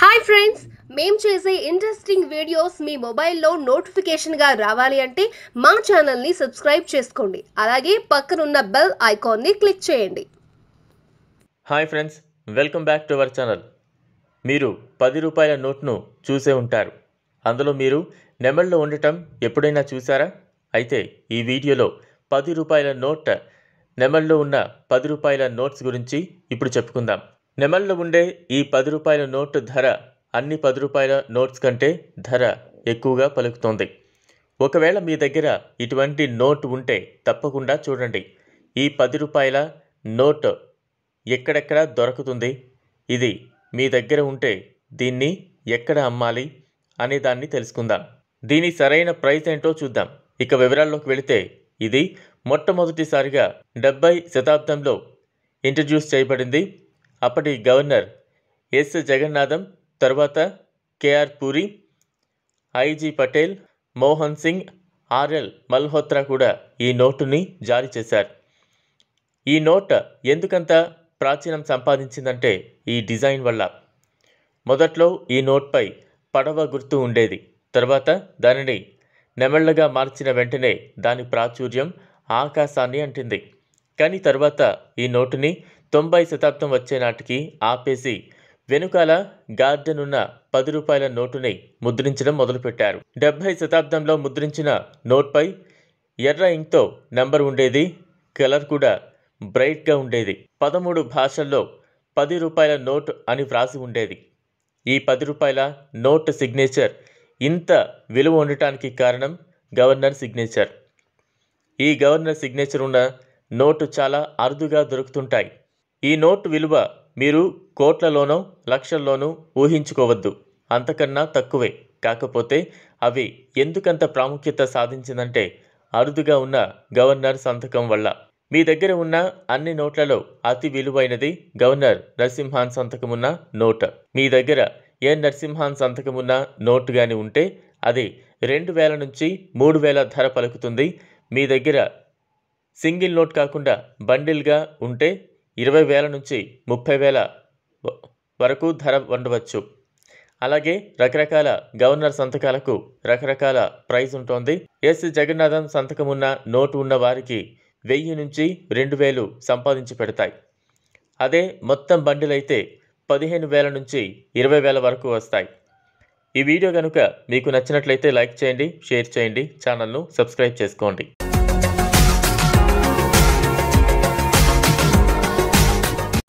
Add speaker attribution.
Speaker 1: hi friends మేం చేసే interesting videos మీ మొబైల్లో నోటిఫికేషన్గా రావాలి అంటే మా ఛానల్ని సబ్స్క్రైబ్ చేసుకోండి అలాగే పక్కనున్న బెల్ ఐకాన్ని క్లిక్ చేయండి hi friends welcome back to our channel మీరు పది రూపాయల నోట్ను చూసే ఉంటారు అందులో మీరు నెమల్లో ఉండటం ఎప్పుడైనా చూసారా అయితే ఈ వీడియోలో పది రూపాయల నోట్ నెమల్లో ఉన్న పది రూపాయల నోట్స్ గురించి ఇప్పుడు చెప్పుకుందాం నెమల్లో ఉండే ఈ పది రూపాయల నోటు ధర అన్ని పది రూపాయల నోట్స్ కంటే ధర ఎక్కువగా పలుకుతోంది ఒకవేళ మీ దగ్గర ఇటువంటి నోట్ ఉంటే తప్పకుండా చూడండి ఈ పది రూపాయల నోట్ ఎక్కడెక్కడ దొరుకుతుంది ఇది మీ దగ్గర ఉంటే దీన్ని ఎక్కడ అమ్మాలి అనే దాన్ని తెలుసుకుందాం దీని సరైన ప్రైస్ ఏంటో చూద్దాం ఇక వివరాల్లోకి వెళితే ఇది మొట్టమొదటిసారిగా డెబ్బై శతాబ్దంలో ఇంట్రడ్యూస్ చేయబడింది అప్పటి గవర్నర్ ఎస్ జగన్నాథం తర్వాత KR Puri IG Patel Mohan Singh RL Malhotra కూడా ఈ నోటుని జారీ చేశారు ఈ నోట్ ఎందుకంత ప్రాచీనం సంపాదించిందంటే ఈ డిజైన్ వల్ల మొదట్లో ఈ నోట్పై పడవ గుర్తు ఉండేది తర్వాత దానిని నెమళ్లగా మార్చిన వెంటనే దాని ప్రాచుర్యం ఆకాశాన్ని అంటింది కానీ తర్వాత ఈ నోటుని తొంభై శతాబ్దం వచ్చే నాటికి ఆపేసి వెనుకాల గార్డెన్ ఉన్న పది రూపాయల నోటుని ముద్రించడం మొదలుపెట్టారు డెబ్బై శతాబ్దంలో ముద్రించిన నోట్పై ఎర్ర ఇంక్తో నంబర్ ఉండేది కలర్ కూడా బ్రైట్గా ఉండేది పదమూడు భాషల్లో పది రూపాయల నోట్ అని వ్రాసి ఉండేది ఈ పది రూపాయల నోట్ సిగ్నేచర్ ఇంత విలువ ఉండటానికి కారణం గవర్నర్ సిగ్నేచర్ ఈ గవర్నర్ సిగ్నేచర్ ఉన్న నోటు చాలా అరుదుగా దొరుకుతుంటాయి ఈ నోట్ విలువ మీరు కోట్లలోనో లక్షల్లోనూ ఊహించుకోవద్దు అంతకన్నా తక్కువే కాకపోతే అవి ఎందుకంత ప్రాముఖ్యత సాధించిందంటే అరుదుగా ఉన్న గవర్నర్ సంతకం వల్ల మీ దగ్గర ఉన్న అన్ని నోట్లలో అతి విలువైనది గవర్నర్ నరసింహాన్ సంతకమున్న నోట్ మీ దగ్గర ఏ నరసింహాన్ సంతకమున్న నోట్ కానీ ఉంటే అది రెండు వేల నుంచి మూడు వేల ధర పలుకుతుంది మీ దగ్గర సింగిల్ నోట్ కాకుండా బండిల్గా ఉంటే ఇరవై వేల నుంచి ముప్పై వేల వరకు ధర ఉండవచ్చు అలాగే రకరకాల గవర్నర్ సంతకాలకు రకరకాల ప్రైజ్ ఉంటుంది ఎస్ జగన్నాథం సంతకం ఉన్న నోటు ఉన్న వారికి వెయ్యి నుంచి రెండు వేలు సంపాదించి పెడతాయి అదే మొత్తం బండిలైతే పదిహేను వేల నుంచి ఇరవై వేల వరకు వస్తాయి ఈ వీడియో కనుక మీకు నచ్చినట్లయితే లైక్ చేయండి షేర్ చేయండి ఛానల్ను సబ్స్క్రైబ్ చేసుకోండి